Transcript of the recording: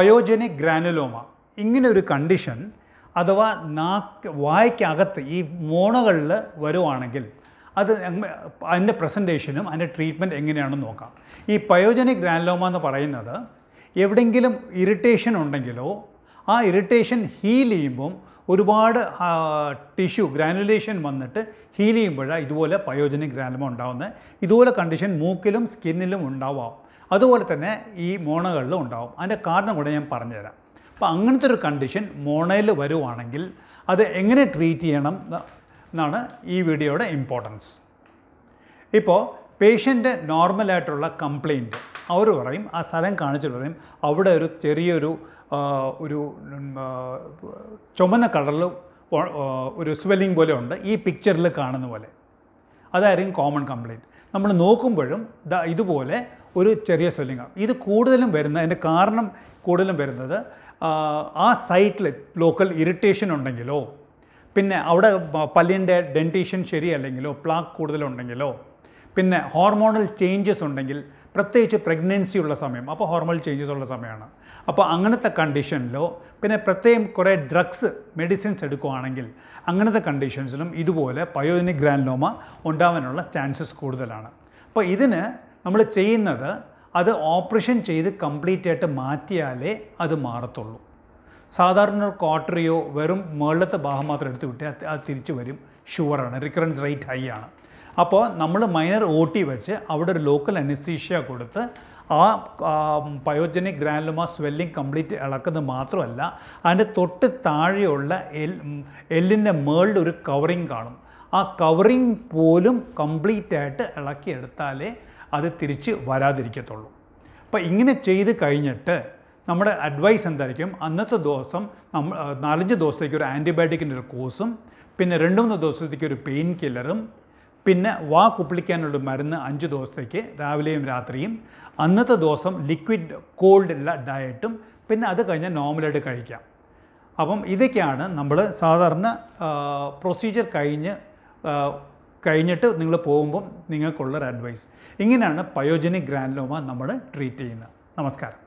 biogenic granuloma ഇങ്ങനെ ഒരു condition അഥവാ നാക്ക് വായ്ക്കകത്ത് ഈ മോണകളിൽ വരുവാണെങ്കിൽ അത് അതിൻ്റെ പ്രസൻറ്റേഷനും അതിൻ്റെ ട്രീറ്റ്മെൻറ്റ് എങ്ങനെയാണെന്ന് നോക്കാം ഈ പയോജനിക് ഗ്രാനുലോമ എന്ന് പറയുന്നത് എവിടെയെങ്കിലും ഇറിറ്റേഷൻ ഉണ്ടെങ്കിലോ ആ ഇറിറ്റേഷൻ ഹീൽ ചെയ്യുമ്പം ഒരുപാട് ടിഷ്യൂ ഗ്രാനുലേഷൻ വന്നിട്ട് ഹീൽ ചെയ്യുമ്പോഴാണ് ഇതുപോലെ പയോജനിക് ഗ്രാനുലോമ ഉണ്ടാകുന്നത് ഇതുപോലെ കണ്ടീഷൻ മൂക്കിലും സ്കിന്നിലും ഉണ്ടാവാം അതുപോലെ തന്നെ ഈ മോണകളിലും ഉണ്ടാവും അതിൻ്റെ കാരണം കൂടെ ഞാൻ പറഞ്ഞുതരാം അപ്പോൾ അങ്ങനത്തെ ഒരു കണ്ടീഷൻ മോണയിൽ വരുവാണെങ്കിൽ അത് എങ്ങനെ ട്രീറ്റ് ചെയ്യണം എന്നാണ് ഈ വീഡിയോയുടെ ഇമ്പോർട്ടൻസ് ഇപ്പോൾ പേഷ്യൻ്റ് നോർമലായിട്ടുള്ള കംപ്ലയിൻറ്റ് അവർ പറയും ആ സ്ഥലം കാണിച്ചിട്ട് പറയും അവിടെ ഒരു ചെറിയൊരു ഒരു ചുമന്ന കളറിൽ ഒരു സ്വെല്ലിംഗ് പോലെ ഉണ്ട് ഈ പിക്ചറിൽ കാണുന്ന പോലെ അതായിരിക്കും കോമൺ കംപ്ലയിൻറ്റ് നമ്മൾ നോക്കുമ്പോഴും ഇതുപോലെ ഒരു ചെറിയ സ്വെല്ലിംഗ് ഇത് കൂടുതലും വരുന്ന അതിൻ്റെ കാരണം കൂടുതലും വരുന്നത് ആ സൈറ്റിൽ ലോക്കൽ ഇറിറ്റേഷൻ ഉണ്ടെങ്കിലോ പിന്നെ അവിടെ പല്ലിൻ്റെ ഡെൻറ്റീഷൻ ശരിയല്ലെങ്കിലോ പ്ലാക്ക് കൂടുതലുണ്ടെങ്കിലോ പിന്നെ ഹോർമോണൽ ചേഞ്ചസ് ഉണ്ടെങ്കിൽ പ്രത്യേകിച്ച് പ്രഗ്നൻസി ഉള്ള സമയം അപ്പോൾ ഹോർമോൺ ചേഞ്ചസ് ഉള്ള സമയമാണ് അപ്പോൾ അങ്ങനത്തെ കണ്ടീഷനിലോ പിന്നെ പ്രത്യേകം കുറേ ഡ്രഗ്സ് മെഡിസിൻസ് എടുക്കുകയാണെങ്കിൽ അങ്ങനത്തെ കണ്ടീഷൻസിലും ഇതുപോലെ പയോനിക് ഗ്രാൻലോമ ഉണ്ടാവാനുള്ള ചാൻസസ് കൂടുതലാണ് അപ്പോൾ ഇതിന് നമ്മൾ ചെയ്യുന്നത് അത് ഓപ്പറേഷൻ ചെയ്ത് കംപ്ലീറ്റ് ആയിട്ട് മാറ്റിയാലേ അത് മാറത്തുള്ളൂ സാധാരണ ഒരു ക്വാർട്ടറിയോ വെറും മേളത്തെ ഭാഗം മാത്രം എടുത്ത് വിട്ടാൽ അത് തിരിച്ചു വരും ഷുവറാണ് റിക്കറൻസ് റേറ്റ് ഹൈ ആണ് അപ്പോൾ നമ്മൾ മൈനർ ഒ ടി വെച്ച് അവിടെ ഒരു ലോക്കൽ അനസ്തീഷ്യ കൊടുത്ത് ആ പയോജനിക് ഗ്രാനുലോമ സ്വെല്ലിംഗ് കംപ്ലീറ്റ് ഇളക്കുന്നത് മാത്രമല്ല അതിൻ്റെ തൊട്ട് താഴെയുള്ള എൽ എല്ലിൻ്റെ മേളിൽ ഒരു കവറിങ് കാണും ആ കവറിങ് പോലും കംപ്ലീറ്റ് ആയിട്ട് ഇളക്കിയെടുത്താലേ അത് തിരിച്ച് വരാതിരിക്കത്തുള്ളൂ അപ്പോൾ ഇങ്ങനെ ചെയ്ത് കഴിഞ്ഞിട്ട് നമ്മുടെ അഡ്വൈസ് എന്തായിരിക്കും അന്നത്തെ ദിവസം നമ്മൾ നാലഞ്ച് ദിവസത്തേക്ക് ഒരു ആൻറ്റിബയോട്ടിക്കിൻ്റെ ഒരു കോഴ്സും പിന്നെ രണ്ട് മൂന്ന് ദിവസത്തേക്ക് ഒരു പെയിൻ കില്ലറും പിന്നെ വാ കുപ്പിളിക്കാനുള്ള മരുന്ന് അഞ്ച് ദിവസത്തേക്ക് രാവിലെയും രാത്രിയും അന്നത്തെ ദിവസം ലിക്വിഡ് കോൾഡ് ഉള്ള ഡയറ്റും പിന്നെ അത് കഴിഞ്ഞാൽ നോർമലായിട്ട് കഴിക്കാം അപ്പം ഇതൊക്കെയാണ് നമ്മൾ സാധാരണ പ്രൊസീജിയർ കഴിഞ്ഞ് കഴിഞ്ഞിട്ട് നിങ്ങൾ പോകുമ്പം നിങ്ങൾക്കുള്ളൊരു അഡ്വൈസ് ഇങ്ങനെയാണ് പയോജനിക് ഗ്രാൻഡ് നമ്മൾ ട്രീറ്റ് ചെയ്യുന്നത് നമസ്കാരം